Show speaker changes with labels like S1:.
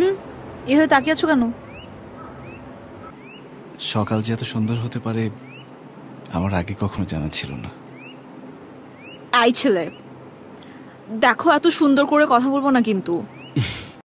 S1: হুম এভাবে তাকিয়ে আছো কেন
S2: সকাল যে এত সুন্দর হতে পারে আমার আগে কখনো জানা ছিল না
S3: আই ছেলে দেখো এত সুন্দর করে কথা বলবো না কিন্তু